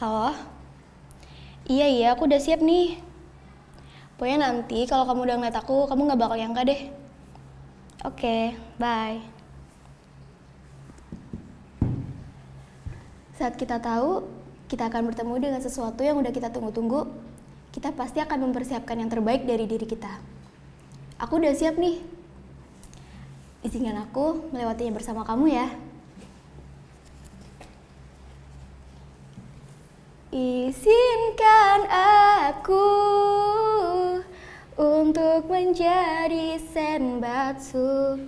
Halo? Iya, iya, aku udah siap nih. Pokoknya nanti kalau kamu udah ngeliat aku, kamu nggak bakal nyangka deh. Oke, okay, bye. Saat kita tahu, kita akan bertemu dengan sesuatu yang udah kita tunggu-tunggu, kita pasti akan mempersiapkan yang terbaik dari diri kita. Aku udah siap nih. Izinkan aku melewatinya bersama kamu ya. Izinkan aku untuk menjadi senbatsu